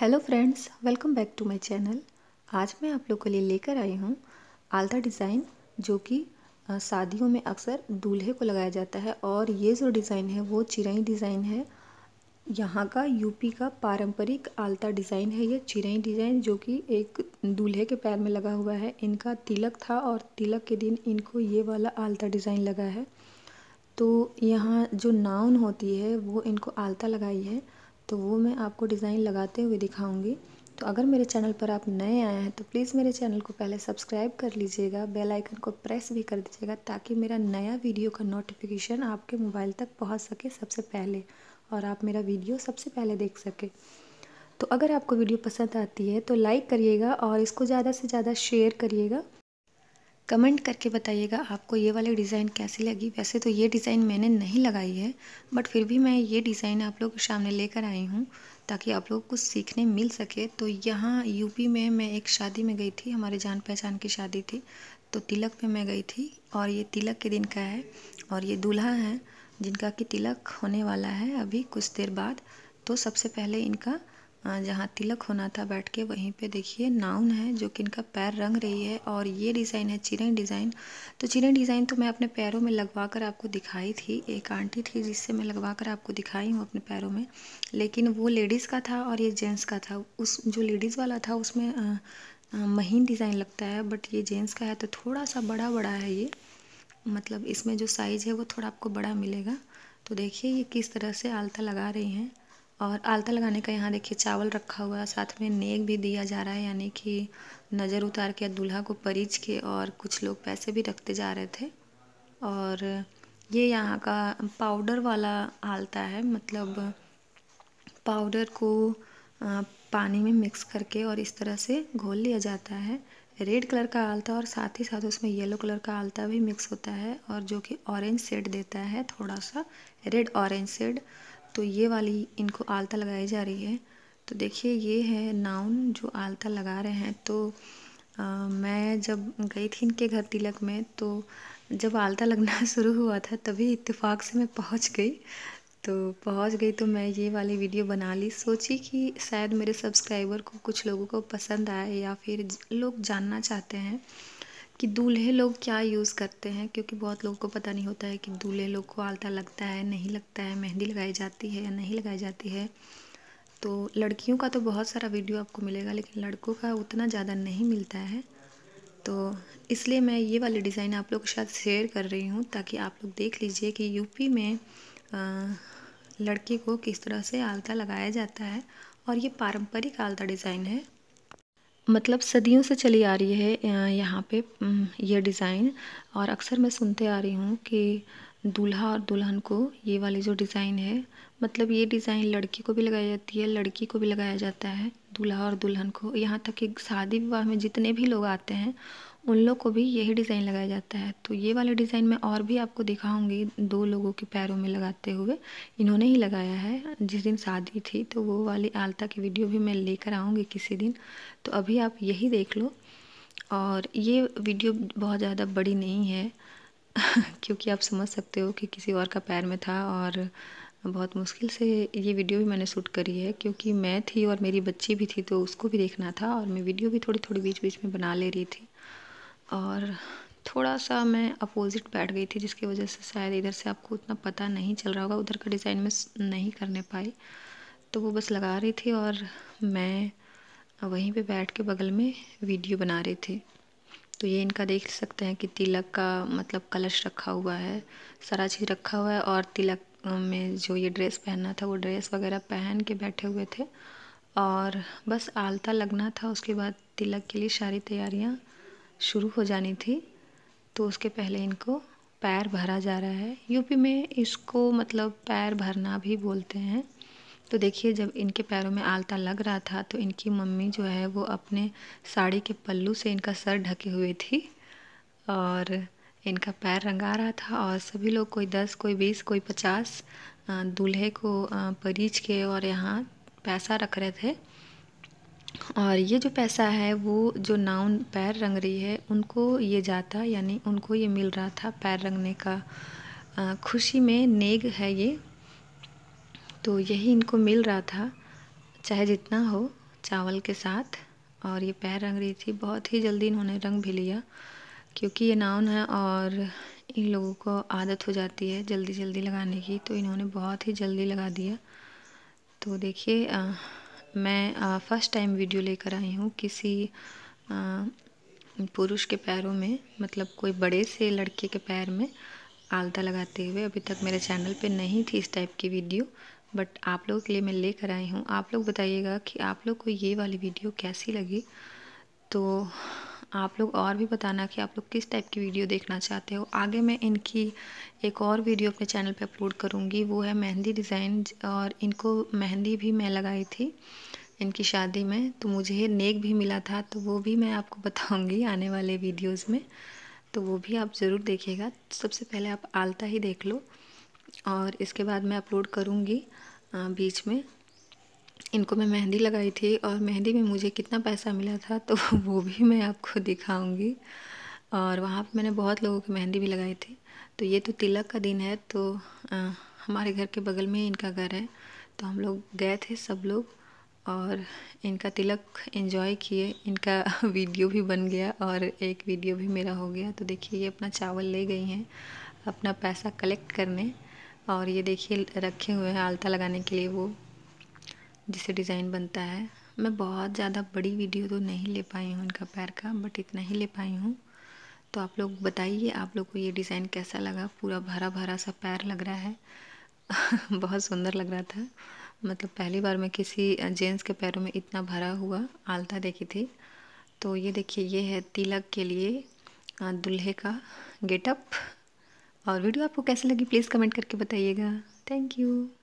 hello friends welcome back to my channel आज मैं आप लोग के लिए लेकर आई हूँ आलता डिज़ाइन जो कि शादियों में अक्सर दूल्हे को लगाया जाता है और ये जो डिज़ाइन है वो चिराई डिज़ाइन है यहाँ का यूपी का पारंपरिक आलता डिज़ाइन है ये चिराई डिज़ाइन जो कि एक दूल्हे के पैर में लगा हुआ है इनका तिलक था और तिलक के दिन इनको ये वाला आलता डिज़ाइन लगा है तो यहाँ जो नाउन होती है वो इनको आलता लगाई है तो वो मैं आपको डिज़ाइन लगाते हुए दिखाऊंगी तो अगर मेरे चैनल पर आप नए आए हैं तो प्लीज़ मेरे चैनल को पहले सब्सक्राइब कर लीजिएगा बेल आइकन को प्रेस भी कर दीजिएगा ताकि मेरा नया वीडियो का नोटिफिकेशन आपके मोबाइल तक पहुंच सके सबसे पहले और आप मेरा वीडियो सबसे पहले देख सके तो अगर आपको वीडियो पसंद आती है तो लाइक करिएगा और इसको ज़्यादा से ज़्यादा शेयर करिएगा कमेंट करके बताइएगा आपको ये वाली डिज़ाइन कैसी लगी वैसे तो ये डिज़ाइन मैंने नहीं लगाई है बट फिर भी मैं ये डिज़ाइन आप लोग के सामने लेकर आई हूँ ताकि आप लोग कुछ सीखने मिल सके तो यहाँ यूपी में मैं एक शादी में गई थी हमारे जान पहचान की शादी थी तो तिलक में मैं गई थी और ये तिलक के दिन का है और ये दूल्हा है जिनका कि तिलक होने वाला है अभी कुछ देर बाद तो सबसे पहले इनका हाँ, जहाँ तिलक होना था बैठ के वहीं पे देखिए नाउन है जो कि इनका पैर रंग रही है और ये डिज़ाइन है चिरें डिज़ाइन तो चिरें डिज़ाइन तो मैं अपने पैरों में लगवा कर आपको दिखाई थी एक आंटी थी जिससे मैं लगवा कर आपको दिखाई हूँ अपने पैरों में लेकिन वो लेडीज़ का था और ये जेंट्स का था उस जो लेडीज़ वाला था उसमें महीन डिज़ाइन लगता है बट ये जेंट्स का है तो थोड़ा सा बड़ा बड़ा है ये मतलब इसमें जो साइज़ है वो थोड़ा आपको बड़ा मिलेगा तो देखिए ये किस तरह से आलता लगा रही हैं और आलता लगाने का यहाँ देखिए चावल रखा हुआ है साथ में नेक भी दिया जा रहा है यानी कि नज़र उतार के दूल्हा को परीज के और कुछ लोग पैसे भी रखते जा रहे थे और ये यहाँ का पाउडर वाला आलता है मतलब पाउडर को पानी में मिक्स करके और इस तरह से घोल लिया जाता है रेड कलर का आलता और साथ ही साथ उसमें येलो कलर का आलता भी मिक्स होता है और जो कि ऑरेंज सेड देता है थोड़ा सा रेड ऑरेंज सेड तो ये वाली इनको आलता लगाई जा रही है तो देखिए ये है नाउन जो आलता लगा रहे हैं तो आ, मैं जब गई थी इनके घर तिलक में तो जब आलता लगना शुरू हुआ था तभी इत्तेफाक से मैं पहुंच गई तो पहुंच गई तो मैं ये वाली वीडियो बना ली सोची कि शायद मेरे सब्सक्राइबर को कुछ लोगों को पसंद आए या फिर लोग जानना चाहते हैं कि दूल्हे लोग क्या यूज़ करते हैं क्योंकि बहुत लोगों को पता नहीं होता है कि दूल्हे लोग को आलता लगता है नहीं लगता है मेहंदी लगाई जाती है या नहीं लगाई जाती है तो लड़कियों का तो बहुत सारा वीडियो आपको मिलेगा लेकिन लड़कों का उतना ज़्यादा नहीं मिलता है तो इसलिए मैं ये वाली डिज़ाइन आप लोग के साथ शेयर कर रही हूँ ताकि आप लोग देख लीजिए कि यूपी में लड़की को किस तरह से आलता लगाया जाता है और ये पारंपरिक आलता डिज़ाइन है मतलब सदियों से चली आ रही है यहाँ पे ये डिज़ाइन और अक्सर मैं सुनते आ रही हूँ कि दूल्हा और दुल्हन को ये वाली जो डिज़ाइन है मतलब ये डिज़ाइन लड़की को भी लगाई जाती है लड़की को भी लगाया जाता है दूल्हा और दुल्हन को यहाँ तक कि शादी विवाह में जितने भी लोग आते हैं उन लोग को भी यही डिज़ाइन लगाया जाता है तो ये वाला डिज़ाइन मैं और भी आपको दिखाऊंगी दो लोगों के पैरों में लगाते हुए इन्होंने ही लगाया है जिस दिन शादी थी तो वो वाली आलता की वीडियो भी मैं लेकर आऊँगी किसी दिन तो अभी आप यही देख लो और ये वीडियो बहुत ज़्यादा बड़ी नहीं है क्योंकि आप समझ सकते हो कि किसी और का पैर में था और बहुत मुश्किल से ये वीडियो भी मैंने शूट करी है क्योंकि मैं थी और मेरी बच्ची भी थी तो उसको भी देखना था और मैं वीडियो भी थोड़ी थोड़ी बीच बीच में बना ले रही थी और थोड़ा सा मैं अपोजिट बैठ गई थी जिसकी वजह से शायद इधर से आपको उतना पता नहीं चल रहा होगा उधर का डिज़ाइन में नहीं करने पाई तो वो बस लगा रही थी और मैं वहीं पे बैठ के बगल में वीडियो बना रही थी तो ये इनका देख सकते हैं कि तिलक का मतलब कलश रखा हुआ है सारा चीज़ रखा हुआ है और तिलक में जो ये ड्रेस पहनना था वो ड्रेस वगैरह पहन के बैठे हुए थे और बस आलता लगना था उसके बाद तिलक के लिए सारी तैयारियाँ शुरू हो जानी थी तो उसके पहले इनको पैर भरा जा रहा है यूपी में इसको मतलब पैर भरना भी बोलते हैं तो देखिए जब इनके पैरों में आलता लग रहा था तो इनकी मम्मी जो है वो अपने साड़ी के पल्लू से इनका सर ढके हुए थी और इनका पैर रंगा रहा था और सभी लोग कोई दस कोई बीस कोई पचास दूल्हे को परीज के और यहाँ पैसा रख रहे थे और ये जो पैसा है वो जो नाउन पैर रंग रही है उनको ये जाता यानी उनको ये मिल रहा था पैर रंगने का खुशी में नेग है ये तो यही इनको मिल रहा था चाहे जितना हो चावल के साथ और ये पैर रंग रही थी बहुत ही जल्दी इन्होंने रंग भी लिया क्योंकि ये नाउन है और इन लोगों को आदत हो जाती है जल्दी जल्दी लगाने की तो इन्होंने बहुत ही जल्दी लगा दिया तो देखिए मैं फ़र्स्ट टाइम वीडियो लेकर आई हूँ किसी पुरुष के पैरों में मतलब कोई बड़े से लड़के के पैर में आलता लगाते हुए अभी तक मेरे चैनल पे नहीं थी इस टाइप की वीडियो बट आप लोगों के लिए मैं लेकर आई हूँ आप लोग बताइएगा कि आप लोग को ये वाली वीडियो कैसी लगी तो आप लोग और भी बताना कि आप लोग किस टाइप की वीडियो देखना चाहते हो आगे मैं इनकी एक और वीडियो अपने चैनल पे अपलोड करूँगी वो है मेहंदी डिज़ाइन और इनको मेहंदी भी मैं लगाई थी इनकी शादी में तो मुझे नेक भी मिला था तो वो भी मैं आपको बताऊँगी आने वाले वीडियोज़ में तो वो भी आप ज़रूर देखिएगा सबसे पहले आप आलता ही देख लो और इसके बाद मैं अपलोड करूँगी बीच में इनको मैं मेहंदी लगाई थी और मेहंदी में मुझे कितना पैसा मिला था तो वो भी मैं आपको दिखाऊंगी और वहाँ पे मैंने बहुत लोगों की मेहंदी भी लगाई थी तो ये तो तिलक का दिन है तो आ, हमारे घर के बगल में इनका घर है तो हम लोग गए थे सब लोग और इनका तिलक एंजॉय किए इनका वीडियो भी बन गया और एक वीडियो भी मेरा हो गया तो देखिए ये अपना चावल ले गई हैं अपना पैसा कलेक्ट करने और ये देखिए रखे हुए हैं आलता लगाने के लिए वो जिसे डिज़ाइन बनता है मैं बहुत ज़्यादा बड़ी वीडियो तो नहीं ले पाई हूँ इनका पैर का बट इतना ही ले पाई हूँ तो आप लोग बताइए आप लोग को ये डिज़ाइन कैसा लगा पूरा भरा भरा सा पैर लग रहा है बहुत सुंदर लग रहा था मतलब पहली बार मैं किसी जेंट्स के पैरों में इतना भरा हुआ आलता देखी थी तो ये देखिए ये है तिलक के लिए दूल्हे का गेटअप और वीडियो आपको कैसे लगी प्लीज़ कमेंट करके बताइएगा थैंक यू